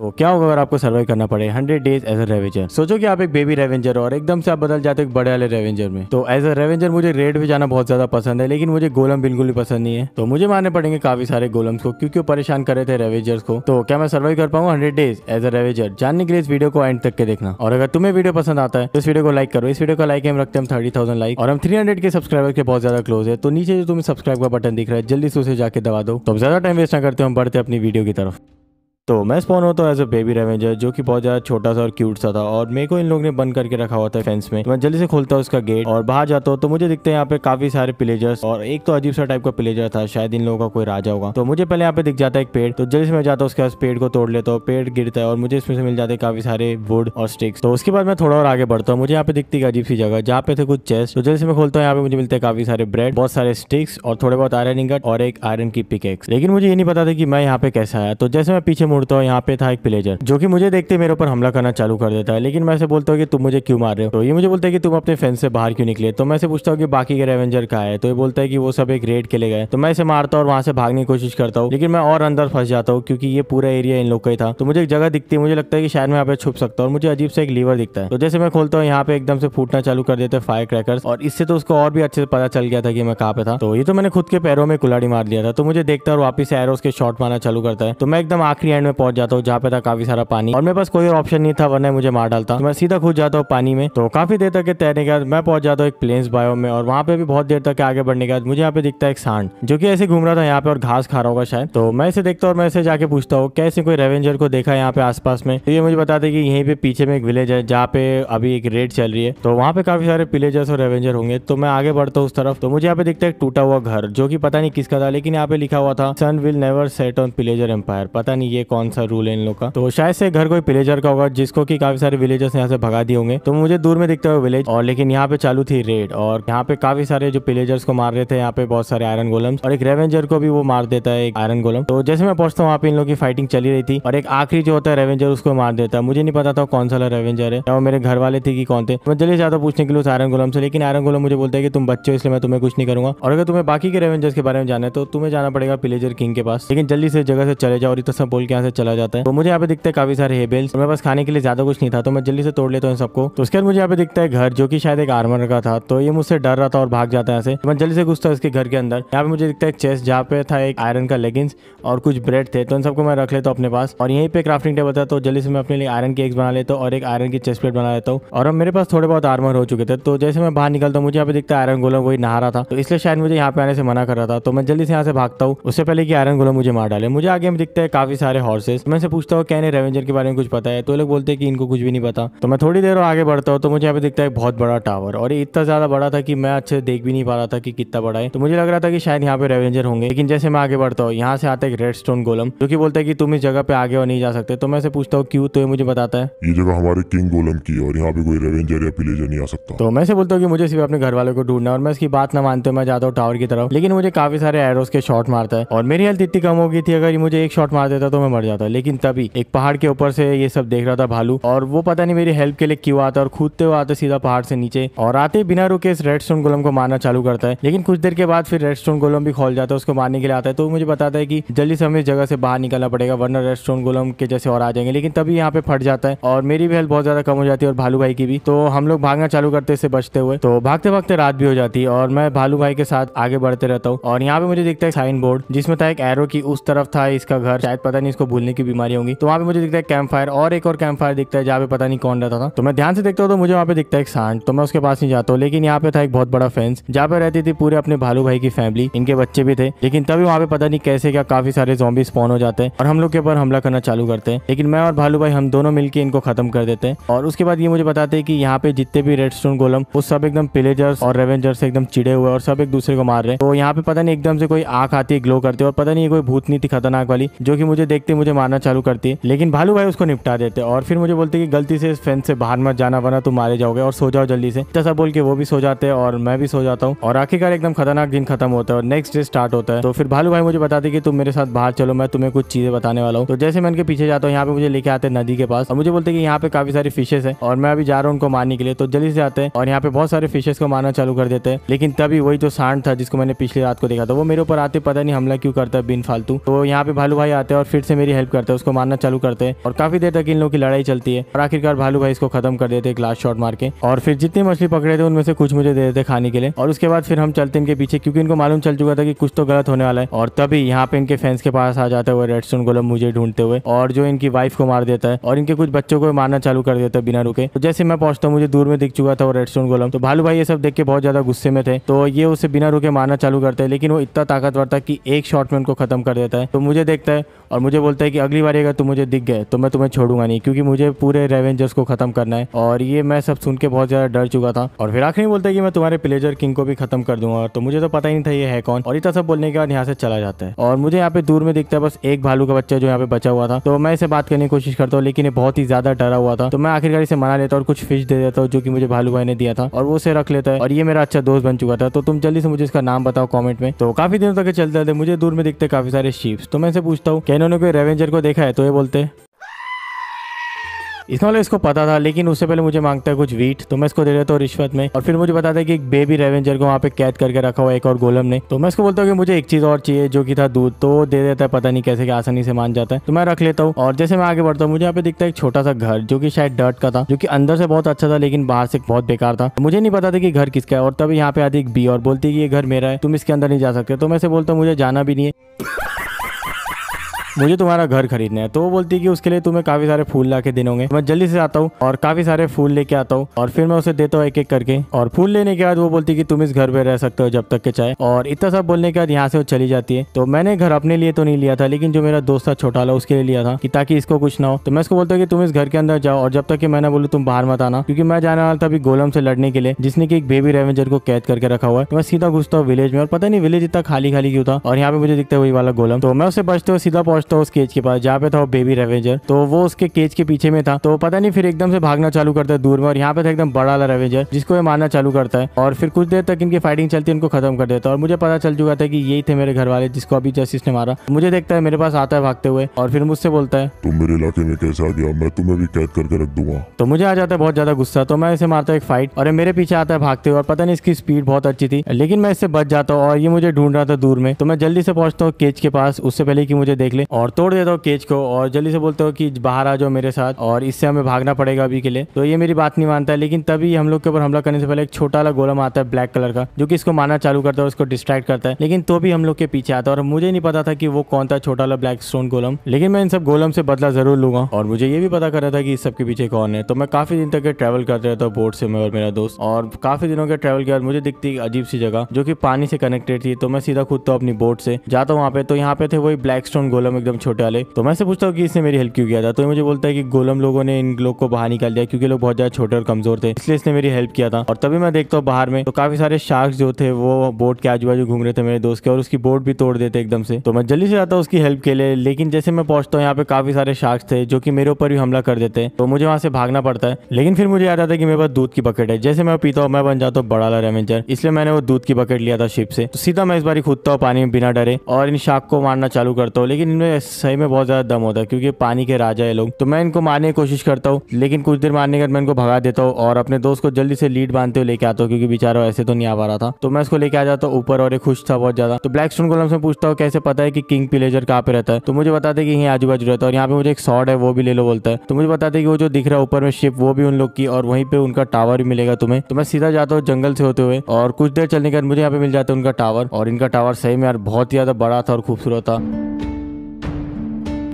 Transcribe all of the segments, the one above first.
तो क्या होगा अगर आपको सर्वाइव करना पड़े hundred days as a revenger सोचो कि आप एक बेबी रेवेंजर और एकदम से आप बदल जाते हो बड़े वाले रेवेंजर में तो एज अ रेवेंजर मुझे रेड पे जाना बहुत ज्यादा पसंद है लेकिन मुझे गोलम बिल्कुल भी पसंद नहीं है तो मुझे मारने पड़ेंगे काफी सारे गोलम्स को क्योंकि वो परेशान करे थे रेवेंजर्स को तो क्या मैं सर्वाइव कर पाऊँ hundred days as a revenger जानने के लिए इस वीडियो को एंड तक के देखना और अगर तुम्हें वीडियो पसंद आता है तो इस वीडियो को लाइक करो इस वीडियो का लाइक हम रखते हैं थर्टी थाउजेंड लाइक और हम थ्री हंड्रेड के सब्सक्राइबर के बहुत ज्यादा क्लोज है तो नीचे जो तुम्हें सब्सक्राइब का बटन दिख रहा है जल्दी से उसे जाकर दबा दो तो ज्यादा टाइम वेस्ट ना करते हम बढ़ते अपनी वीडियो की तरफ तो मैं स्पॉन होता हूँ एज अ बेबी रेवेंजर जो कि बहुत ज़्यादा छोटा सा और क्यूट सा था और मेरे को इन लोग ने बंद करके रखा हुआ था फेंस में तो मैं जल्दी से खोलता हूँ उसका गेट और बाहर जाता हूँ तो मुझे दिखते हैं यहाँ पे काफी सारे पिलेजर्स और एक तो अजीब सा टाइप का पिलेजर था शायद इन लोगों का कोई राजा होगा तो मुझे पहले यहाँ पे दिख जाता है एक पेड़ तो जल्दी से मैं जाता हूँ उसके पास पेड़ को तोड़ लेता हूँ पेड़ गिरता है और मुझे इसमें से मिल जाते काफी सारे वुड और स्टिक्स तो उसके बाद मैं थोड़ा और आगे बढ़ता हूँ मुझे यहाँ पे दिखती है अजीब सी जगह जहाँ पे थे कुछ चेस्ट तो जल्दी से मैं खोलता हूँ यहाँ पे मुझे मिलते हैं काफी सारे ब्रेड बहुत सारे स्टिक्स और थोड़े बहुत आयरन इंगट और एक आयरन की पिकेक्स लेकिन मुझे ये नहीं पता था कि मैं यहाँ पे कैसा आया तो जैसे मैं पीछे मुड़ता हूँ यहाँ पे था एक प्लेजर जो कि मुझे देखते मेरे ऊपर हमला करना चालू कर देता है लेकिन मैं बोलता हूँ कि तुम मुझे क्यों मार रहे हो तो ये मुझे बोलता है कि तुम अपने फ्रेंड से बाहर क्यों निकले तो मैं पूछता हूँ कि बाकी के रेवेंजर कहा है तो ये बोलता है कि वो सब एक रेड के लिए गए तो मैं इसे मारता हूँ और वहां से भागने की कोशिश करता हूँ लेकिन मैं और अंदर फंस जाता हूँ क्योंकि ये पूरा एरिया इन लोग का ही था तो मुझे एक जगह दिखती है मुझे लगता है कि शायद मैं यहाँ पे छुप सकता हूँ और मुझे अजीब से एक लीवर दिखता है तो जैसे मैं खोलता हूँ यहाँ पे एकदम से फूटना चालू कर देते फायर क्रैकर्स और इससे तो उसको और भी अच्छे से पता चल गया था कि मैं कहाँ पे था तो ये तो मैंने खुद के पैरों में कुलाड़ी मार दिया था तो मुझे देखता और वापस एरोस के शॉट मारना चालू करता है तो मैं एकदम आखिरी एंड में पहुंच जाता हूँ जहाँ पे था काफी सारा पानी और मेरे पास कोई और ऑप्शन नहीं था वरना मुझे मार डालता तो मैं सीधा खुद जाता हूँ पानी में तो काफी देर तक के तैरने के बाद मैं पहुंच जाता हूँ एक प्लेन्स बायो में और वहाँ पे भी बहुत देर तक आगे बढ़ने के बाद मुझे यहाँ पे दिखता है एक सांड जो की ऐसे घूम रहा था यहाँ पे और घास खा रहा होगा शायद तो मैं इसे देखता हूँ मैं इसे जाके पूछता हूँ कैसे कोई रेवेंजर को देखा यहाँ पे आस में तो ये मुझे दे की यही पे पीछे में एक विलेज है जहाँ पे अभी एक रेड चल रही है तो वहाँ पे काफी सारे पिलेजर्स और रेवेंजर होंगे तो मैं आगे बढ़ता हूँ उस तरफ तो मुझे यहाँ पे दिखता है एक टूटा हुआ घर जो की पता नहीं किसका था लेकिन यहाँ पे लिखा हुआ था sun will never set on pillager empire पता नहीं ये कौन कौन सा रूल है इन लोग का तो शायद से घर कोई विलेजर का होगा जिसको की काफी सारे विलेजर्स यहाँ से भगा दिए होंगे तो मुझे दूर में दिखता है विलेज और लेकिन यहाँ पे चालू थी रेड और यहाँ पे काफी सारे जो विलेजर्स को मार रहे थे यहाँ पे बहुत सारे आयरन गोलम और एक रेवेंजर को भी वो मार देता है एक आयरन गोलम तो जैसे मैं पहुंचता हूँ वहाँ पे इन लोग की फाइटिंग चली रही थी और एक आखिरी जो होता है रेवेंजर उसको मार देता है मुझे नहीं पता था कौन सा रेवेंजर है वो मेरे घर वाले थे कि कौन थे मैं जल्दी ज्यादा पूछने के लिए उस आयरन गोलम से लेकिन आयरन गोलम मुझे बोलता है कि तुम बच्चे हो इसलिए मैं तुम्हें कुछ नहीं करूंगा और अगर तुम्हें बाकी के रेवेंजर्स के बारे में जाना है तो तुम्हें जाना पड़ेगा पिलेजर किंग के पास लेकिन जल्दी से जगह से चले जाओ और इतना सब बोल के यहाँ से चला जाता है तो मुझे यहाँ पे दिखता है काफी सारे हेबेल्स मेरे पास खाने के लिए ज्यादा कुछ नहीं था तो मैं जल्दी से तोड़ लेता हूँ सबको तो उसके बाद मुझे यहाँ पे दिखता है घर जो की शायद एक आर्मर का था तो ये मुझसे डर रहा था और भाग जाता है ऐसे मैं जल्दी से घुसता हूँ इसके घर के अंदर यहाँ पे मुझे दिखता है एक चेस्ट जहाँ पे था एक आयरन का लेगिंग और कुछ ब्रेड थे तो इन सबको मैं रख लेता हूँ अपने पास और यहीं पे क्राफ्टिंग टेबल था तो जल्दी से मैं अपने लिए आयरन की एग्स बना लेता हूँ और एक आयरन की चेस्ट प्लेट बना लेता हूँ और अब मेरे पास थोड़े बहुत आर्मर हो चुके थे तो जैसे मैं बाहर निकलता हूँ मुझे यहाँ पे दिखता है आयरन गोलम वही नहा रहा था तो इसलिए शायद मुझे यहाँ पे आने से मना कर रहा था तो मैं जल्दी से यहाँ से भागता हूँ उससे पहले कि आयरन गोलम मुझे मार डाले मुझे आगे में दिखते हैं काफी सारे हॉर्सेस तो मैं से पूछता हूँ क्या इन्हें रेवेंजर के बारे में कुछ पता है तो लोग बोलते हैं कि इनको कुछ भी नहीं पता तो मैं थोड़ी देर और आगे बढ़ता हूँ तो मुझे यहाँ पे दिखता है बहुत बड़ा टावर और ये इतना ज्यादा बड़ा था कि मैं अच्छे देख भी नहीं पा रहा था कि कितना बड़ा है तो मुझे लग रहा था कि शायद यहाँ पे रेवेंजर होंगे लेकिन जैसे मैं आगे बढ़ता हूँ यहाँ से आता है रेड स्टोन गोलम जो की बोलता है कि तुम इस जगह पे आगे और नहीं जा सकते तो मैं से पूछता हूँ क्यों तो ये मुझे बताता है ये जगह हमारे किंग गोलम की और यहाँ पे कोई रेवेंजर या पिलेजर नहीं आ सकता तो मैं से बोलता हूँ की मुझे सिर्फ अपने घर वालों को ढूंढना और मैं इसकी बात ना मानते मैं जाता हूँ टावर की तरफ लेकिन मुझे काफी सारे एरोस के शॉट मारता है और मेरी हेल्थ इतनी कम हो गई थी अगर मुझे एक शॉट मार देता तो मैं मर जाता लेकिन तभी एक पहाड़ के ऊपर से ये सब देख रहा था भालू और वो पता नहीं मेरी हेल्प के लिए क्यों आता और कूदते हुए आते सीधा पहाड़ से नीचे और आते बिना रुके इस रेड स्टोन गोलम को मारना चालू करता है लेकिन कुछ देर के बाद फिर रेड स्टोन गोलम भी खोल जाता है उसको मारने के लिए आता है तो मुझे बताता है की जल्दी से हमें जगह से बाहर निकलना पड़ेगा वरना रेड स्टोन गोलम के जैसे और आ जाएंगे लेकिन तभी यहाँ पे फट जाता है और मेरी भी हेल्प बहुत ज्यादा कम हो जाती है और भालू भाई की भी तो हम लोग भागना चालू करते इसे बचते हुए तो भागते भागते रात भी हो जाती है और मैं भालू भाई के साथ आगे बढ़ते रहता हूँ और यहाँ पे मुझे दिखता है साइन बोर्ड जिसमें था एक एरो की उस तरफ था इसका घर शायद पता नहीं इसको भूलने की बीमारी होंगी तो वहाँ पे मुझे दिखता है कैंप फायर और एक और कैंप फायर दिखता है जहाँ पे पता नहीं कौन रहता था तो मैं ध्यान से देखता हूँ तो मुझे वहाँ पे दिखता है एक सांड तो मैं उसके पास नहीं जाता हूँ लेकिन यहाँ पे था एक बहुत बड़ा फेंस जहाँ पे रहती थी पूरे अपने भालू भाई की फैमिली इनके बच्चे भी थे लेकिन तभी वहाँ पे पता नहीं कैसे क्या काफी सारे जॉम्बी स्पॉन हो जाते हैं और हम लोग के ऊपर हमला करना चालू करते हैं लेकिन मैं और भालू भाई हम दोनों मिलकर इनको खत्म कर देते हैं और उसके बाद ये मुझे बताते हैं कि यहाँ पे जितने भी रेड स्टोन गोलम वो सब एकदम पिलेजर्स और रेवेंजर से एकदम चिड़े हुए और सब एक दूसरे को मार रहे हैं तो यहाँ पे पता नहीं एकदम से कोई आंख आती है ग्लो करते और पता नहीं कोई भूत नहीं थी खतरनाक वाली जो की मुझे देखते मुझे मारना चालू करती लेकिन भालू भाई उसको निपटा देते और फिर मुझे बोलते कि गलती से इस फेंस से बाहर मत जाना वरना तुम मारे जाओगे और सो जाओ जल्दी से जैसा बोल के वो भी सो जाते हैं और मैं भी सो जाता हूँ और आखिरकार एकदम खतरनाक दिन खत्म होता है और नेक्स्ट डे स्टार्ट होता है तो फिर भालू भाई मुझे बताते कि तुम मेरे साथ बाहर चलो मैं तुम्हें कुछ चीजें बताने वाला हूँ तो जैसे मैं उनके पीछे जाता हूँ यहाँ पे मुझे लेके आते नदी के पास और मुझे बोलते कि यहाँ पे काफी सारी फिशेस है और मैं अभी जा रहा हूँ उनको मारने के लिए तो जल्दी से आते हैं और यहाँ पे बहुत सारे फिशेस को मारना चालू कर देते हैं लेकिन तभी वही जो सांड था जिसको मैंने पिछली रात को देखा था वो मेरे ऊपर आते पता नहीं हमला क्यों करता है बिन फालतू तो यहाँ पे भालू भाई आते हैं और फिर से मेरी मेरी हेल्प करते हैं उसको मारना चालू करते हैं और काफी देर तक इन लोगों की लड़ाई चलती है और आखिरकार भालू भाई इसको खत्म कर देते एक लास्ट शॉट मार के और फिर जितनी मछली पकड़े थे उनमें से कुछ मुझे दे देते खाने के लिए और उसके बाद फिर हम चलते इनके पीछे क्योंकि इनको मालूम चल चुका था कि कुछ तो गलत होने वाला है और तभी यहाँ पे इनके फैंस के पास आ जाता है वो स्टोन गोलम मुझे ढूंढते हुए और जो इनकी वाइफ को मार देता है और इनके कुछ बच्चों को मारना चालू कर देता है बिना रुके तो जैसे मैं पहुंचता हूँ मुझे दूर में दिख चुका था वो स्टोन गोलम तो भालू भाई ये सब देख के बहुत ज्यादा गुस्से में थे तो ये उसे बिना रुके मारना चालू करते हैं लेकिन वो इतना ताकतवर था कि एक शॉट में उनको खत्म कर देता है तो मुझे देखता है और मुझे बोलता बोलता है कि अगली बार अगर तुम मुझे दिख गए तो मैं तुम्हें छोड़ूंगा नहीं क्योंकि मुझे पूरे रेवेंजर्स को खत्म करना है और ये मैं सब सुन के बहुत ज़्यादा डर चुका था और फिर आखिर बोलता है कि मैं तुम्हारे प्लेजर किंग को भी खत्म कर दूंगा तो मुझे तो पता ही नहीं था ये है कौन और इतना सब बोलने के बाद यहाँ से चला जाता है और मुझे यहाँ पे दूर में दिखता है बस एक भालू का बच्चा जो यहाँ पे बचा हुआ था तो मैं इसे बात करने की कोशिश करता हूँ लेकिन ये बहुत ही ज़्यादा डरा हुआ था तो मैं आखिरकार इसे मना लेता और कुछ फिश दे देता हूँ जो कि मुझे भालू भाई ने दिया था और वो उसे रख लेता है और ये मेरा अच्छा दोस्त बन चुका था तो तुम जल्दी से मुझे इसका नाम बताओ कॉमेंट में तो काफी दिनों तक चलते थे मुझे दूर में दिखते काफी सारे शीप्स तो मैं इसे पूछता हूँ क्या इन्होंने कोई एवेंजर को देखा है तो ये बोलते इसका मतलब इसको पता था लेकिन उससे पहले मुझे मांगता है कुछ वीट तो मैं इसको दे देता हूँ रिश्वत में और फिर मुझे बताता है कि एक बेबी रेवेंजर को वहाँ पे कैद करके रखा हुआ एक और गोलम ने तो मैं इसको बोलता हूँ कि मुझे एक चीज और चाहिए जो कि था दूध तो दे देता है पता नहीं कैसे कि आसानी से मान जाता है तो मैं रख लेता हूँ और जैसे मैं आगे बढ़ता हूँ मुझे यहाँ पे दिखता है एक छोटा सा घर जो की शायद डर्ट का था जो की अंदर से बहुत अच्छा था लेकिन बाहर से बहुत बेकार था तो मुझे नहीं पता था कि घर किसका है और तभी यहाँ पे आती एक बी और बोलती है कि ये घर मेरा है तुम इसके अंदर नहीं जा सकते तो मैं बोलता हूँ मुझे जाना भी नहीं है मुझे तुम्हारा घर खरीदना है तो वो बोलती है कि उसके लिए तुम्हें काफी सारे फूल ला के देने होंगे मैं जल्दी से आता हूँ और काफी सारे फूल लेके आता हूँ और फिर मैं उसे देता हूँ एक एक करके और फूल लेने के बाद वो बोलती है कि तुम इस घर पे रह सकते हो जब तक के चाहे और इतना सब बोलने के बाद यहाँ से वो चली जाती है तो मैंने घर अपने लिए तो नहीं लिया था लेकिन जो मेरा दोस्त था छोटा वाला उसके लिए लिया था कि ताकि इसको कुछ ना हो तो मैं उसको बोलता हूँ कि तुम इस घर के अंदर जाओ और जब तक की मैं बोलू तुम बाहर मत आना क्योंकि मैं जाने वाला था अभी गोलम से लड़ने के लिए जिसने की एक बेबी रेवेंजर को कैद करके रखा हुआ है तो मैं सीधा घुसता हूँ विलेज में और पता नहीं विलेज इतना खाली खाली क्यों था और यहाँ पे मुझे दिखता है वही वाला गोलम तो मैं उसे बचते हुए सीधा पहुंचता था तो उस केज के पास जहाँ पे था वो बेबी रेवेंजर तो वो उसके केज के पीछे में था तो पता नहीं फिर एकदम से भागना चालू करता है दूर में और यहाँ पे था एकदम बड़ा वाला रेवेंजर जिसको ये मारना चालू करता है और फिर कुछ देर तक इनकी फाइटिंग चलती है उनको खत्म कर देता है और मुझे पता चल चुका था कि यही थे मेरे घर वाले जिसको अभी जस्टिस ने मारा मुझे देखता है मेरे पास आता है भागते हुए और फिर मुझसे बोलता है तुम मेरे इलाके में कैसे आ गया मैं तुम्हें भी कैद करके रख दूंगा तो मुझे आ जाता है बहुत ज्यादा गुस्सा तो मैं इसे मारता हूँ एक फाइट और मेरे पीछे आता है भागते हुए और पता नहीं इसकी स्पीड बहुत अच्छी थी लेकिन मैं इससे बच जाता हूँ और ये मुझे ढूंढ रहा था दूर में तो मैं जल्दी से पहुंचता हूँ केज के पास उससे पहले कि मुझे देख ले और तोड़ देता हूँ केज को और जल्दी से बोलता हूँ कि बाहर आ जाओ मेरे साथ और इससे हमें भागना पड़ेगा अभी के लिए तो ये मेरी बात नहीं मानता है लेकिन तभी हम लोग के ऊपर हमला करने से पहले एक छोटा वाला गोलम आता है ब्लैक कलर का जो कि इसको मारना चालू करता है उसको डिस्ट्रैक्ट करता है लेकिन तो भी हम लोग के पीछे आता है और मुझे नहीं पता था कि वो कौन था छोटा वाला ब्लैक स्टोन गोलम लेकिन मैं इन सब गोलम से बदला जरूर लूंगा और मुझे ये भी पता कर रहा था कि इस सबके पीछे कौन है तो मैं काफी दिन तक ट्रेवल कर रहा था बोट से मैं और मेरा दोस्त और काफी दिनों के ट्रेवल किया बाद मुझे दिखती अजीब सी जगह जो कि पानी से कनेक्टेड थी तो मैं सीधा खुद तो अपनी बोट से जाता हूँ वहाँ पे तो यहाँ पे थे वही ब्लैक स्टोन गोलम एकदम छोटे वाले तो मैं से पूछता हूँ कि इसने मेरी हेल्प क्यों किया था तो मुझे बोलता है कि गोलम लोगों ने इन लोग को बाहर निकाल दिया क्योंकि लोग बहुत ज्यादा छोटे और कमजोर थे इसलिए इसने मेरी हेल्प किया था और तभी मैं देखता हूँ बाहर में तो काफी सारे शार्क जो थे वो बोट के आजू बाजू घूम रहे थे मेरे दोस्त के और उसकी बोट भी तोड़ देते एकदम से तो मैं जल्दी से जाता हूँ उसकी हेल्प के लिए लेकिन जैसे मैं पहुंचता हूँ यहाँ पे काफी सारे शार्क थे जो की मेरे ऊपर भी हमला कर देते हैं तो मुझे वहां से भागना पड़ता है लेकिन फिर मुझे याद आता है कि मेरे पास दूध की बकेट है जैसे मैं पीता हूँ मैं बन जाता हूँ बड़ा रेवेंजर इसलिए मैंने वो दूध की बकेट लिया था शिप से तो सीधा मैं इस बार खुदता हूँ पानी में बिना डरे और इन शार्क को मारना चालू करता हूँ लेकिन इनमें में सही में बहुत ज़्यादा दम होता है क्योंकि पानी के राजा है लोग तो मैं इनको मारने की कोशिश करता हूँ लेकिन कुछ देर मारने के बाद मैं इनको भगा देता हूँ और अपने दोस्त को जल्दी से लीड बांधते हुए लेके आता हूँ क्योंकि बेचारा ऐसे तो नहीं आ पा रहा था तो मैं उसको लेके आ जाता हूँ ऊपर और ये खुश था बहुत ज़्यादा तो ब्लैक स्टोन गोलम से पूछता हूँ कैसे पता है कि किंग पिलेजर कहाँ पे रहता है तो मुझे बताते कि यहीं आजू बाजू रहता है और यहाँ पे मुझे एक शॉर्ट है वो भी ले लो बोलता है तो मुझे बताते कि वो जो दिख रहा है ऊपर में शिप वो भी उन लोग की और वहीं पे उनका टावर भी मिलेगा तुम्हें तो मैं सीधा जाता हूँ जंगल से होते हुए और कुछ देर चलने के बाद मुझे यहाँ पे मिल जाता है उनका टावर और इनका टावर सही में यार बहुत ही ज्यादा बड़ा था और खूबसूरत था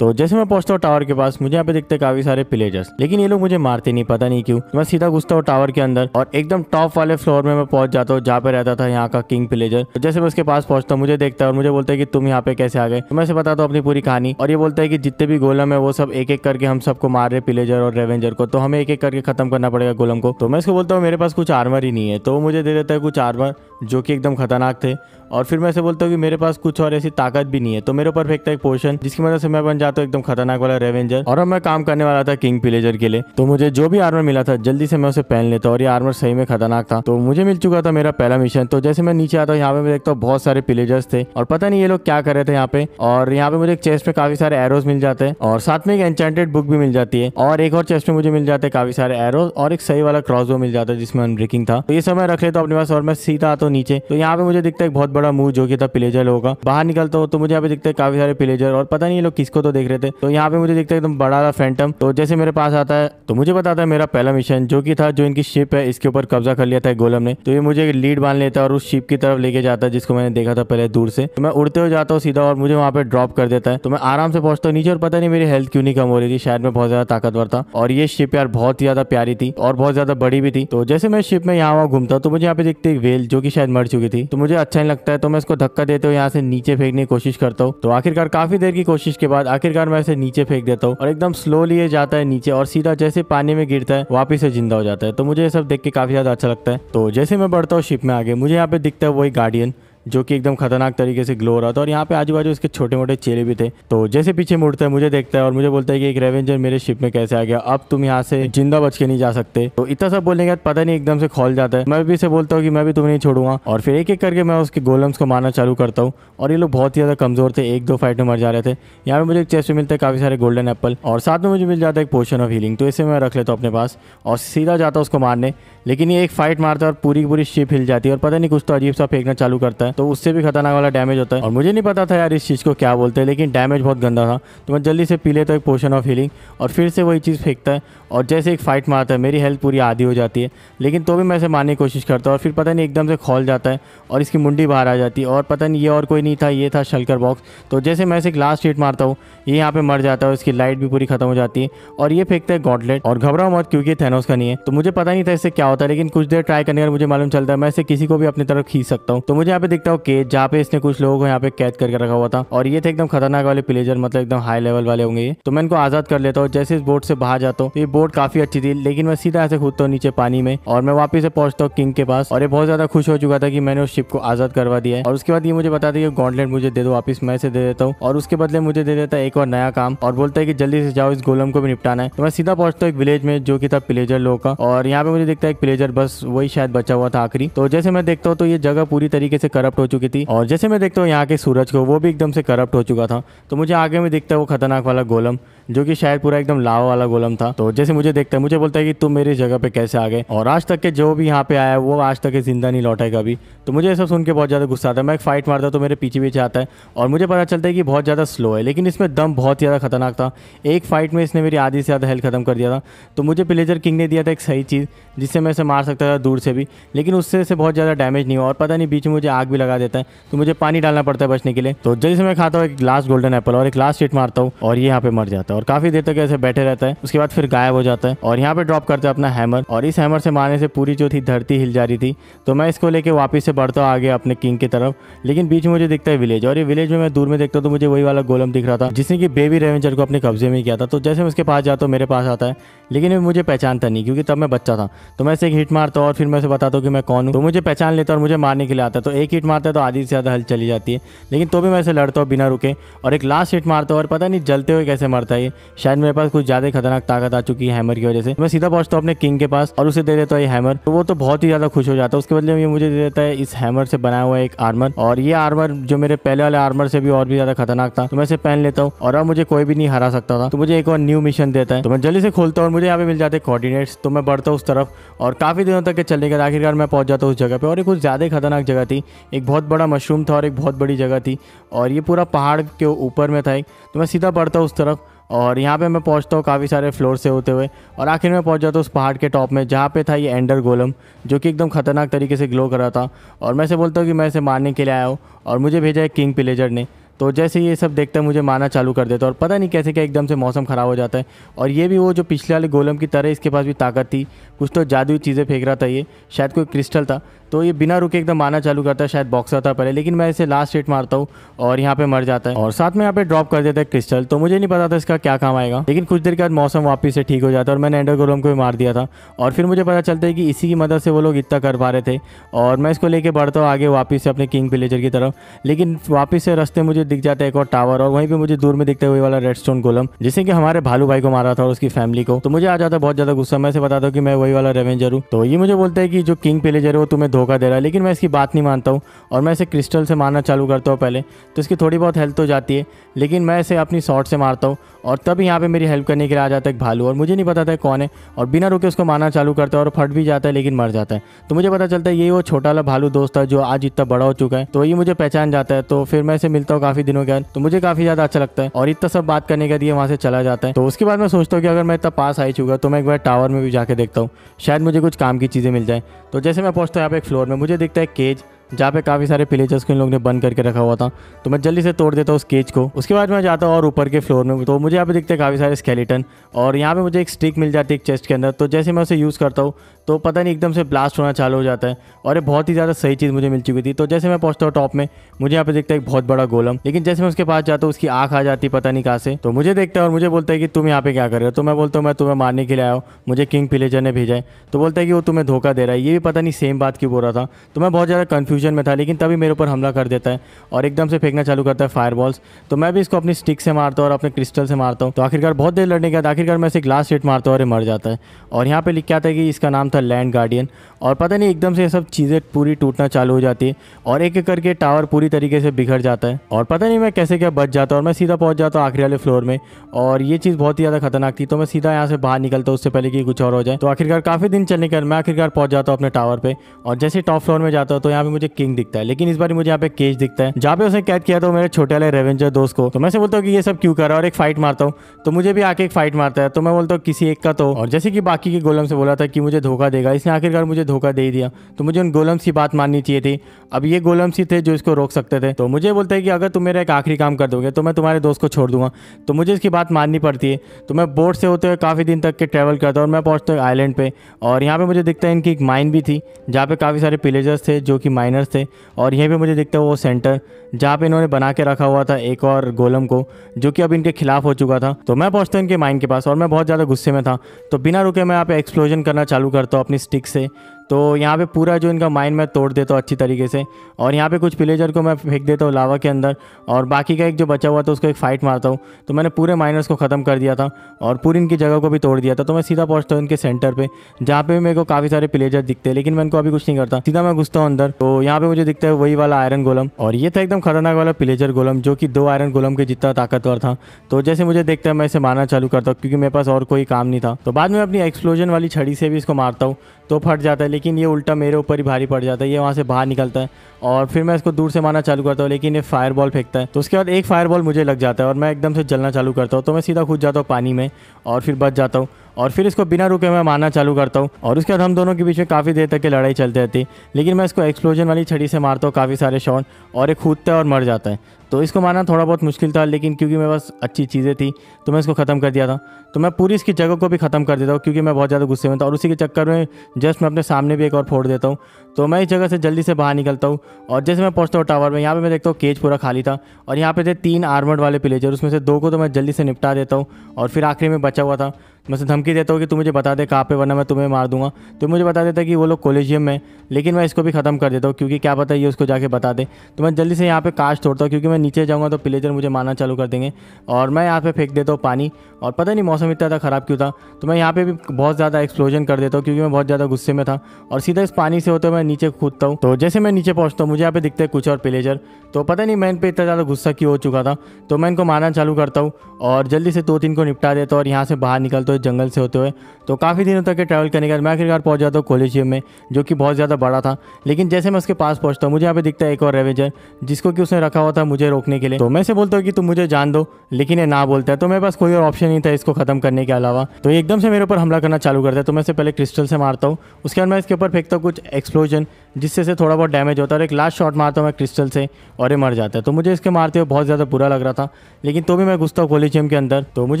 तो जैसे मैं पहुंचता हूँ टावर के पास मुझे यहाँ पे दिखते काफी सारे पिलेजर्स लेकिन ये लोग मुझे मारते नहीं पता नहीं क्यों मैं सीधा घुसता हूँ टावर के अंदर और एकदम टॉप वाले फ्लोर में मैं पहुंच जाता हूँ जहाँ पे रहता था यहाँ का किंग प्लेजर तो जैसे मैं उसके पास पहुंचता हूँ मुझे देखता है और मुझे बोलता है कि तुम यहाँ पे कैसे आ गए तो मैं से बताता हूँ अपनी पूरी कहानी और ये बोलता है की जितने भी गोलम है वो सब एक एक करके हम सबको मार रहे पिलेजर और रेवेंजर को तो हमें एक एक करके खत्म करना पड़ेगा गोलम को तो मैं इसको बोलता हूँ मेरे पास कुछ आर्मर ही नहीं है तो मुझे दे देता है कुछ आर्मर जो कि एकदम खतरनाक थे और फिर मैं ऐसे बोलता हूँ कि मेरे पास कुछ और ऐसी ताकत भी नहीं है तो मेरे ऊपर फेंकता है एक पोर्शन जिसकी मदद से मैं बन जाता हूँ एकदम खतरनाक वाला रेवेंजर और अब मैं काम करने वाला था किंग पिलेजर के लिए तो मुझे जो भी आर्मर मिला था जल्दी से मैं उसे पहन लेता और ये आर्मर सही में खतरनाक था तो मुझे मिल चुका था मेरा पहला मिशन तो जैसे मैं नीचे आता हूँ यहाँ पे मैं देखता हूँ बहुत सारे पिलेजर्स थे और पता नहीं ये लोग क्या कर रहे थे यहाँ पे और यहाँ पे मुझे एक चेस्ट में काफी सारे एरोज मिल जाते हैं और साथ में एक एंटेंटेड बुक भी मिल जाती है और एक और चेस्ट में मुझे मिल जाते हैं काफी सारे एरोज और एक सही वाला क्रॉस मिल जाता है जिसमें अनब्रेकिंग था तो ये समय रख लेता हूँ अपने पास और मैं सीधा आता हूँ नीचे तो यहाँ पे मुझे दिखता है बहुत बड़ा मूव जो कि था प्लेजर लोगों का बाहर निकलता हो तो मुझे यहाँ पे दिखते काफी सारे प्लेजर और पता नहीं ये लोग किसको तो देख रहे थे तो यहाँ पे मुझे दिखता है एकदम बड़ा रहा फैंटम तो जैसे मेरे पास आता है तो मुझे बताता है मेरा पहला मिशन जो की था जो इनकी शिप है इसके ऊपर कब्जा कर लिया था गोलम ने तो ये मुझे लीड बांध लेता है और उस शिप की तरफ लेके जाता है जिसको मैंने देखा था पहले दूर से तो मैं उड़ते हुए जाता हूँ सीधा और मुझे वहाँ पे ड्रॉप कर देता है तो मैं आराम से पहुंचता हूँ नीचे और पता नहीं मेरी हेल्थ क्यों नहीं कम हो रही थी शायद मैं बहुत ज्यादा ताकतवर था और ये शिप यार बहुत ही ज्यादा प्यारी थी और बहुत ज्यादा बड़ी भी थी तो जैसे मैं शिप में यहाँ वहाँ घूमता तो मुझे यहाँ पे देखते वेल जो की शायद मर चुकी थी तो मुझे अच्छा नहीं लगता सकता है तो मैं इसको धक्का देते हुए यहाँ से नीचे फेंकने की कोशिश करता हूँ तो आखिरकार काफी देर की कोशिश के बाद आखिरकार मैं इसे नीचे फेंक देता हूँ और एकदम स्लोली ये जाता है नीचे और सीधा जैसे पानी में गिरता है वापिस से जिंदा हो जाता है तो मुझे ये सब देख के काफी ज्यादा अच्छा लगता है तो जैसे मैं बढ़ता हूँ शिप में आगे मुझे यहाँ पे दिखता है वही गार्डियन जो कि एकदम खतरनाक तरीके से ग्लो हो रहा था और यहाँ पे आजू बाजू इसके छोटे मोटे चेहरे भी थे तो जैसे पीछे मुड़ता है मुझे देखता है और मुझे बोलता है कि एक रेवेंजर मेरे शिप में कैसे आ गया अब तुम यहाँ से जिंदा बच के नहीं जा सकते तो इतना सब बोलने के बाद पता नहीं एकदम से खोल जाता है मैं भी इसे बोलता हूँ कि मैं भी तुम्हें नहीं छोड़ूंगा और फिर एक एक करके मैं उसके गोलम्स को मारना चालू करता हूँ और ये लोग बहुत ही ज़्यादा कमजोर थे एक दो फाइट में मर जा रहे थे यहाँ पे मुझे एक चेस्ट में मिलता है काफ़ी सारे गोल्डन एप्पल और साथ में मुझे मिल जाता है एक पोशन ऑफ हीलिंग तो इसे मैं रख लेता हूँ अपने पास और सीधा जाता हूँ उसको मारने लेकिन ये एक फाइट मारता है और पूरी पूरी शिप हिल जाती है और पता नहीं कुछ तो अजीब सा फेंकना चालू करता है तो उससे भी खतरनाक वाला डैमेज होता है और मुझे नहीं पता था यार इस चीज़ को क्या बोलते हैं लेकिन डैमेज बहुत गंदा था तो मैं जल्दी से पी लेता तो एक पोशन ऑफ हीलिंग और फिर से वही चीज़ फेंकता है और जैसे एक फाइट मारता है मेरी हेल्थ पूरी आधी हो जाती है लेकिन तो भी मैं इसे मारने की कोशिश करता हूँ और फिर पता नहीं एकदम से खोल जाता है और इसकी मुंडी बाहर आ जाती है और पता नहीं ये और कोई नहीं था ये था शलकर बॉक्स तो जैसे मैं इसे लास्ट हीट मारता हूँ ये यहाँ पर मर जाता है इसकी लाइट भी पूरी खत्म हो जाती है और ये फेंकता है गॉडलेट और घबरा मत क्योंकि थेनोस का नहीं है तो मुझे पता नहीं था इससे क्या होता है लेकिन कुछ देर ट्राई करने का मुझे मालूम चलता है मैं इसे किसी को भी अपनी तरफ खींच सकता हूँ तो मुझे यहाँ पे दिखता हूँ केज जहाँ पे इसने कुछ लोगों को यहाँ पे कैद करके रखा हुआ था और ये थे एकदम खतरनाक वाले प्लेजर मतलब एकदम हाई लेवल वाले होंगे तो मैं इनको आजाद कर लेता हूँ जैसे इस बोट से बाहर जाता हूँ ये बोट काफी अच्छी थी लेकिन मैं सीधा ऐसे कूदता हूँ नीचे पानी में और मैं वापिस से पहुंचता हूँ किंग के पास और ये बहुत ज्यादा खुश हो चुका था कि मैंने उस शिप को आजाद करवा दिया और उसके बाद ये मुझे बता दी गॉन्टलेट मुझे दे दो वापस मैं इसे दे देता हूँ और उसके बदले मुझे दे देता है एक और नया काम और बोलता है कि जल्दी से जाओ इस गोलम को भी निपटाना है तो मैं सीधा पहुंचता हूँ एक विलेज में जो कि था प्लेजर लोग का और यहाँ पे मुझे दिखता है प्लेजर बस वही शायद बचा हुआ था आखिरी तो जैसे मैं देखता हूँ तो ये जगह पूरी तरीके से करप्ट हो चुकी थी और जैसे मैं देखता हूँ यहाँ के सूरज को वो भी एकदम से करप्ट हो चुका था तो मुझे आगे में दिखता है वो खतरनाक वाला गोलम जो कि शायद पूरा एकदम लावा वाला गोलम था तो जैसे मुझे देखता है मुझे बोलता है कि तुम मेरी जगह पे कैसे आ गए और आज तक के जो भी यहाँ पे आया है वो आज तक जिंदा नहीं लौटा कभी तो मुझे ऐसा सब सुन के बहुत ज़्यादा गुस्सा आता है मैं एक फाइट मारता तो मेरे पीछे पीछे आता है और मुझे पता चलता है कि बहुत ज़्यादा स्लो है लेकिन इसमें दम बहुत ज़्यादा खतरनाक था एक फाइट में इसने मेरी आधी से ज़्यादा हेल्थ खत्म कर दिया था तो मुझे प्लेजर किंग ने दिया था एक सही चीज़ जिससे मैं इसे मार सकता था दूर से भी लेकिन उससे इसे बहुत ज़्यादा डैमेज नहीं हुआ और पता नहीं बीच में मुझे आग भी लगा देता है तो मुझे पानी डालना पड़ता है बचने के लिए तो जैसे मैं खाता हूँ एक लास्ट गोल्डन एप्पल और एक लास्ट सीट मारता हूँ और ये यहाँ पे मर जाता है और काफी देर तक ऐसे बैठे रहता है उसके बाद फिर गायब हो जाता है और यहाँ पे ड्रॉप करते हैं अपना हैमर और इस हैमर से मारने से पूरी जो थी धरती हिल जा रही थी तो मैं इसको लेके वापिस से बढ़ता हूँ आगे अपने किंग की तरफ लेकिन बीच में मुझे दिखता है विलेज और ये विलेज में मैं दूर में देखता हूँ तो मुझे वही वाला गोलम दिख रहा था जिसने की बेबी रेवेंजर को अपने कब्जे में किया था तो जैसे मैं उसके पास जाता हूँ मेरे पास आता है लेकिन मुझे पहचानता नहीं क्योंकि तब मैं बच्चा था तो मैं इसे एक हिट मारता हूँ और फिर मैं उसे बताता हूँ कि मैं कौन हूँ तो मुझे पहचान लेता और मुझे मारने के लिए आता तो एक हिट मारता है तो आधी से ज़्यादा हल चली जाती है लेकिन तो भी मैं इसे लड़ता हूँ बिना रुके और एक लास्ट हिट मारता हूँ और पता नहीं जलते हुए कैसे मरता है शायद मेरे पास कुछ ज्यादा खतरनाक ताकत आ चुकी है हैमर की वजह से मैं सीधा पहुंचता हूँ अपने किंग के पास और उसे दे देता हूँ ये हैमर तो वो तो बहुत ही ज्यादा खुश हो जाता है उसके बदले में मुझे दे देता है इस हैमर से बनाया हुआ एक आर्मर और ये आर्मर जो मेरे पहले वाले आर्मर से भी और भी ज्यादा खतरनाक था तो मैं इसे पहन लेता हूँ और अब मुझे कोई भी नहीं हरा सकता था तो मुझे एक और न्यू मिशन देता है तो मैं जल्दी से खोलता हूँ और मुझे यहाँ पे मिल जाते हैं कोऑर्डिनेट्स तो मैं बढ़ता हूँ उस तरफ और काफी दिनों तक के चलने के आखिरकार मैं पहुंच जाता हूँ उस जगह पे और एक कुछ ज्यादा खतरनाक जगह थी एक बहुत बड़ा मशरूम था और एक बहुत बड़ी जगह थी और ये पूरा पहाड़ के ऊपर में था एक तो मैं सीधा बढ़ता हूँ उस तरफ और यहाँ पे मैं पहुँचता हूँ काफ़ी सारे फ्लोर से होते हुए और आखिर में पहुँच जाता हूँ उस पहाड़ के टॉप में जहाँ पे था ये एंडर गोलम जो कि एकदम ख़तरनाक तरीके से ग्लो कर रहा था और मैं से बोलता हूँ कि मैं इसे मारने के लिए आया हूँ और मुझे भेजा है किंग पिलेजर ने तो जैसे ये सब देखते मुझे मारना चालू कर देता और पता नहीं कैसे क्या एकदम से मौसम ख़राब हो जाता है और ये भी वो जो पिछले वाले गोलम की तरह इसके पास भी ताकत थी कुछ तो जादुई चीज़ें फेंक रहा था ये शायद कोई क्रिस्टल था तो ये बिना रुके एकदम आना चालू करता है शायद बॉक्स आता पहले लेकिन मैं इसे लास्ट हिट मारता हूँ और यहाँ पे मर जाता है और साथ में यहाँ पे ड्रॉप कर देता है क्रिस्टल तो मुझे नहीं पता था इसका क्या काम आएगा लेकिन कुछ देर के बाद मौसम वापस से ठीक हो जाता है और मैंने एंडर गोलम को भी मार दिया था और फिर मुझे पता चलता है कि इसी की मदद से वो लोग इतना कर पा रहे थे और मैं इसको लेके बढ़ता हूँ आगे वापस से अपने किंग विलेजर की तरफ लेकिन वापस से रस्ते मुझे दिख जाता है एक और टावर और वहीं पर मुझे दूर में दिखता है वाला रेड स्टोन गोलम जिससे कि हमारे भालू भाई को मारा था और उसकी फैमिली को तो मुझे आ जाता बहुत ज़्यादा गुस्सा मैं से बताता हूँ कि मैं वही वाला रेवेंजर हूँ तो ये मुझे बोलता है कि जो किंग विलेजर है वो तुम्हें धोखा दे रहा है लेकिन मैं इसकी बात नहीं मानता हूँ और मैं इसे क्रिस्टल से मारना चालू करता हूँ पहले तो इसकी थोड़ी बहुत हेल्प हो तो जाती है लेकिन मैं इसे अपनी शॉट से मारता हूँ और तभी यहाँ पे मेरी हेल्प करने के लिए आ जाता है एक भालू और मुझे नहीं पता था कौन है और बिना रुके उसको मारना चालू करता है और फट भी जाता है लेकिन मर जाता है तो मुझे पता चलता है यही वो छोटा वाला भालू दोस्त है जो आज इतना बड़ा हो चुका है तो ये मुझे पहचान जाता है तो फिर मैं इसे मिलता हूँ काफ़ी दिनों के बाद तो मुझे काफ़ी ज़्यादा अच्छा लगता है और इतना सब बात करने के लिए वहाँ से चला जाता है तो उसके बाद मैं सोचता हूँ कि अगर मैं इतना पास आ चुका तो मैं एक बार टावर में भी जाके देखता हूँ शायद मुझे कुछ काम की चीज़ें मिल जाए तो जैसे मैं पहुँचता हूँ यहाँ पर एक फ्लोर में मुझे दिखता है केज जहाँ पे काफ़ी सारे पिलेजर्स को इन लोगों ने बंद करके रखा हुआ था तो मैं जल्दी से तोड़ देता हूँ उस केज को उसके बाद मैं जाता हूँ और ऊपर के फ्लोर में तो मुझे यहाँ पे दिखते हैं काफ़ी सारे स्केलेटन और यहाँ पे मुझे एक स्टिक मिल जाती है एक चेस्ट के अंदर तो जैसे मैं उसे यूज़ करता हूँ तो पता नहीं एकदम से ब्लास्ट होना चालू हो जाता है और ये बहुत ही ज़्यादा सही चीज़ मुझे मिल चुकी थी तो जैसे मैं पहुंचता हूँ टॉप में मुझे यहाँ पे देखता है एक बहुत बड़ा गोलम लेकिन जैसे मैं उसके पास जाता हूँ उसकी आँख आ जाती पता नहीं कहाँ से तो मुझे देखता है और मुझे बोलता है कि तुम यहाँ पे क्या कर रहे हो तो मैं बोलता हूँ मैं तुम्हें मारने के लिए आया हूँ मुझे किंग पिलेजर ने भेजा है तो बोलता है कि वो तुम्हें धोखा दे रहा है ये भी पता नहीं सेम बात क्यों बोल रहा था तो मैं बहुत ज़्यादा कन्फ्यूजन में था लेकिन तभी मेरे ऊपर हमला कर देता है और एकदम से फेंकना चालू करता है फायर बॉल्स तो मैं भी इसको अपनी स्टिक से मारता हूँ और अपने क्रिस्टल से मारता हूँ तो आखिरकार बहुत देर लड़ने के बाद आखिरकार मैं इसे ग्लास शेट मारता हूँ और मर जाता है और यहाँ पे लिख के आता है कि इसका नाम था था लैंड गार्डियन और पता नहीं एकदम से ये सब चीज़ें पूरी टूटना चालू हो जाती है और एक एक करके टावर पूरी तरीके से बिखर जाता है और पता नहीं मैं कैसे क्या बच जाता और मैं सीधा पहुँच जाता हूँ आखिरी वाले फ्लोर में और ये चीज़ बहुत ही ज़्यादा खतरनाक थी तो मैं सीधा यहाँ से बाहर निकलता हूँ उससे पहले कि कुछ और हो जाए तो आखिरकार काफ़ी दिन चलने के मैं आखिरकार पहुँच जाता हूँ अपने टावर पर और जैसे टॉप फ्लोर में जाता हूँ तो यहाँ पे मुझे किंग दिखता है लेकिन इस बार मुझे यहाँ पे केज दिखता है जहाँ पे उसने कैद किया था मेरे छोटे वाले रेवेंजर दोस्त को तो मैं से बोलता हूँ कि ये सब क्यों कर रहा है और एक फाइट मारता हूँ तो मुझे भी आके एक फाइट मारता है तो मैं बोलता हूँ किसी एक का तो और जैसे कि बाकी के गोलम से बोला था कि मुझे धोखा धोखा देगा इसने आखिरकार मुझे धोखा दे दिया तो मुझे उन गोलम्स की बात माननी चाहिए थी अब ये गोलम्स ही थे जो इसको रोक सकते थे तो मुझे बोलता है कि अगर तुम मेरा एक आखिरी काम कर दोगे तो मैं तुम्हारे दोस्त को छोड़ दूंगा तो मुझे इसकी बात माननी पड़ती है तो मैं बोट से होते हुए काफ़ी दिन तक के ट्रैवल करता हूँ और मैं पहुँचता हूँ आइलैंड पर और यहाँ पर मुझे दिखता है इनकी एक माइन भी थी जहाँ पर काफ़ी सारे पिलेजर्स थे जो कि माइनर्स थे और यहीं पर मुझे दिखता है वो सेंटर जहाँ पर इन्होंने बना के रखा हुआ था एक और गोलम को जो कि अब इनके खिलाफ हो चुका था तो मैं पहुँचता हूँ इनके माइन के पास और मैं बहुत ज़्यादा गुस्से में था तो बिना रुके मैं यहाँ पे एक्सप्लोजन करना चालू करता तो अपनी स्टिक से तो यहाँ पे पूरा जो इनका माइंड मैं तोड़ देता हूँ अच्छी तरीके से और यहाँ पे कुछ प्लेजर को मैं फेंक देता हूँ लावा के अंदर और बाकी का एक जो बचा हुआ था उसको एक फ़ाइट मारता हूँ तो मैंने पूरे माइनर्स को ख़त्म कर दिया था और पूरी इनकी जगह को भी तोड़ दिया था तो मैं सीधा पहुँचता हूँ इनके सेंटर पर जहाँ पर मेरे को काफ़ी सारे प्लेजर दिखते हैं लेकिन मैं इनको अभी कुछ नहीं करता सीधा मैं घुसता हूँ अंदर तो यहाँ पर मुझे दिखता है वही वाला आयरन गोलम और ये था एकदम खतरनाक वाला प्लेजर गोलम जो कि दो आयरन गोलम के जितना ताकतवर था तो जैसे मुझे देखता है मैं इसे मारना चालू करता हूँ क्योंकि मेरे पास और कोई काम नहीं था तो बाद में अपनी एक्सप्लोजन वाली छड़ी से भी इसको मारता हूँ तो फट जाता है लेकिन ये उल्टा मेरे ऊपर ही भारी पड़ जाता है ये वहाँ से बाहर निकलता है और फिर मैं इसको दूर से मारना चालू करता हूँ लेकिन ये फायर बॉल फेंकता है तो उसके बाद एक फायर बॉल मुझे लग जाता है और मैं एकदम से जलना चालू करता हूँ तो मैं सीधा खुद जाता हूँ पानी में और फिर बच जाता हूँ और फिर इसको बिना रुके मैं मारना चालू करता हूँ और उसके बाद हम दोनों के बीच में काफ़ी देर तक की लड़ाई चलती रहती लेकिन मैं इसको एक्सप्लोजन वाली छड़ी से मारता हूँ काफ़ी सारे शॉट और एक कूदता है और मर जाता है तो इसको मारना थोड़ा बहुत मुश्किल था लेकिन क्योंकि मेरे पास अच्छी चीज़ें थी तो मैं इसको ख़त्म कर दिया था तो मैं पूरी इसकी जगह को भी ख़त्म कर देता हूँ क्योंकि मैं बहुत ज़्यादा गुस्से में था और उसी के चक्कर में जस्ट मैं अपने सामने भी एक और फोड़ देता हूँ तो मैं इस जगह से जल्दी से बाहर निकलता हूँ और जैसे मैं पहुँचता हूँ टावर में यहाँ पे मैं देखता हूँ केज पूरा खाली था और यहाँ पे थे तीन आर्मर्ड वाले प्लेजर उसमें से दो को तो मैं जल्दी से निपटा देता हूँ और फिर आखिरी में बचा हुआ था मैं उसे धमकी देता हूँ कि तू मुझे बता दे कहाँ पे वरना मैं तुम्हें मार दूंगा तो मुझे बता देता कि वो लोग कॉलेजियम में लेकिन मैं इसको भी ख़त्म कर देता हूँ क्योंकि क्या पता ये उसको जाके बता दे तो मैं जल्दी से यहाँ पे काश तोड़ता हूँ क्योंकि मैं नीचे जाऊँगा तो प्लेजर मुझे मारना चालू कर देंगे और मैं यहाँ पे फेंक देता हूँ पानी और पता नहीं मौसम इतना ज़्यादा ख़राब क्यों था तो मैं यहाँ पर भी बहुत ज़्यादा एक्सप्लोजन कर देता हूँ क्योंकि मैं बहुत ज़्यादा गुस्से में था और सीधा इस पानी से होते हुए मैं नीचे कूदता हूँ तो जैसे मैं नीचे पहुँचता हूँ मुझे यहाँ पे दिखते हैं कुछ और पिलेजर तो पता नहीं मैं इन पर इतना ज़्यादा गुस्सा क्यों हो चुका था तो मैं इनको मारना चालू करता हूँ और जल्दी से दो तीन को निपटा देता हूँ और यहाँ से बाहर निकलता हूँ जंगल से होते हुए तो काफ़ी दिनों तक ट्रैवल करने के बाद मैं आखिरकार पहुँच जाता हूँ कोलेजियम में जो कि बहुत ज़्यादा बड़ा था लेकिन जैसे मैं उसके पास पहुँचता हूँ मुझे यहाँ पे दिखता है एक और रेवेजर जिसको कि उसने रखा हुआ था मुझे रोकने के लिए तो मैं से बोलता हूँ कि तुम मुझे जान दो लेकिन ये ना बोलता है तो मेरे पास कोई और ऑप्शन नहीं था इसको खत्म करने के अलावा तो एकदम से मेरे ऊपर हमला करना चालू करता है तो मैं पहले क्रिस्टल से मारता हूँ उसके बाद मैं इसके ऊपर फेंकता हूँ कुछ एक्सप्लोज पोर्शन जिससे से थोड़ा बहुत डैमेज होता है और एक लास्ट शॉट मारता हूँ मैं क्रिस्टल से और ये मर जाता है तो मुझे इसके मारते हुए बहुत ज़्यादा बुरा लग रहा था लेकिन तो भी मैं घुसता हूँ कोलिशियम के अंदर तो मुझे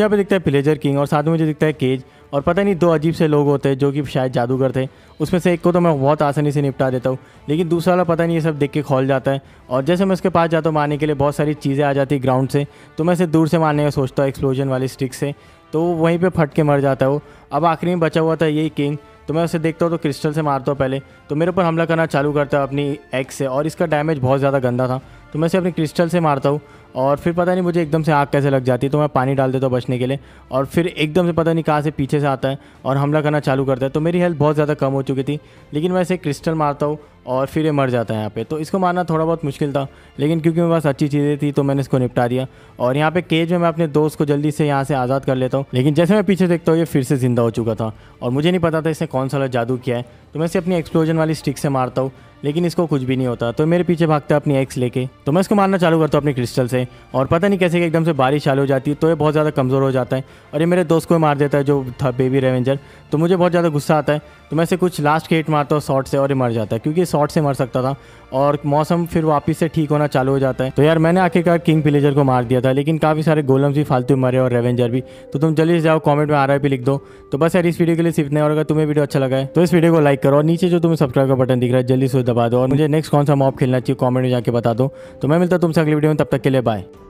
यहाँ पे दिखता है प्लेजर किंग और साथ में मुझे दिखता है केज और पता नहीं दो अजीब से लोग होते हैं जो कि शायद जादूगर थे उसमें से एक को तो मैं बहुत आसानी से निपटा देता हूँ लेकिन दूसरा वाला पता नहीं ये सब देख के खोल जाता है और जैसे मैं उसके पास जाता हूँ मारने के लिए बहुत सारी चीज़ें आ जाती ग्राउंड से तो मैं इसे दूर से मारने का सोचता हूँ एक्सप्लोजन वाली स्टिक से तो वहीं पर फट के मर जाता है वो अब आखिरी में बचा हुआ था यही किंग तो मैं उसे देखता हूँ तो क्रिस्टल से मारता हूँ पहले तो मेरे ऊपर हमला करना चालू करता है अपनी एग से और इसका डैमेज बहुत ज़्यादा गंदा था तो मैं इसे अपने क्रिस्टल से मारता हूँ और फिर पता नहीं मुझे एकदम से आग कैसे लग जाती है तो मैं पानी डाल देता हूँ बचने के लिए और फिर एकदम से पता नहीं कहाँ से पीछे से आता है और हमला करना चालू करता है तो मेरी हेल्थ बहुत ज़्यादा कम हो चुकी थी लेकिन मैं इसे क्रिस्टल मारता हूँ और फिर ये मर जाता है यहाँ पे तो इसको मारना थोड़ा बहुत मुश्किल था लेकिन क्योंकि मेरे पास अच्छी चीज़ें थी तो मैंने इसको निपटा दिया और यहाँ पे केज में मैं अपने दोस्त को जल्दी से यहाँ से आज़ाद कर लेता हूँ लेकिन जैसे मैं पीछे देखता हूँ ये फिर से ज़िंदा हो चुका था और मुझे नहीं पता था इसने कौन सा जादू किया है तो मैं इसे अपनी एक्सप्लोजन वाली स्टिक से मारता हूँ लेकिन इसको कुछ भी नहीं होता तो मेरे पीछे भागता है अपनी एक्स लेके तो मैं इसको मारना चालू करता हूँ अपने क्रिस्टल से और पता नहीं कैसे कि एकदम से बारिश चालू हो जाती है तो ये बहुत ज़्यादा कमज़ोर हो जाता है और ये मेरे दोस्त को मार देता है जो था बेबी रेवेंजर तो मुझे बहुत ज़्यादा गुस्सा आता है तो मैं इसे कुछ लास्ट हेट मारता हूँ शॉट से और ये मर जाता है क्योंकि शॉट से मर सकता था और मौसम फिर वापस से ठीक होना चालू हो जाता है तो यार मैंने आखिरकार किंग पिलेजर को मार दिया था लेकिन काफ़ी सारे गोलम्स भी फालतू मरे और रेवेंजर भी तो तुम जल्दी से जाओ कमेंट में आ रहा है भी लिख दो तो बस यार इस वीडियो के लिए सिर्फ नहीं और अगर तुम्हें वीडियो अच्छा लगा है तो इस वीडियो को लाइक करो और नीचे जो तुम्हें सब्सक्राइब का बटन दिख रहा है जल्दी से दबा दो और मुझे नेक्स्ट कौन सा मॉब खेलना चाहिए कॉमेंट में जाके बता दो तो मैं मिलता हूँ तुमसे अगली वीडियो में तब तक के लिए बाय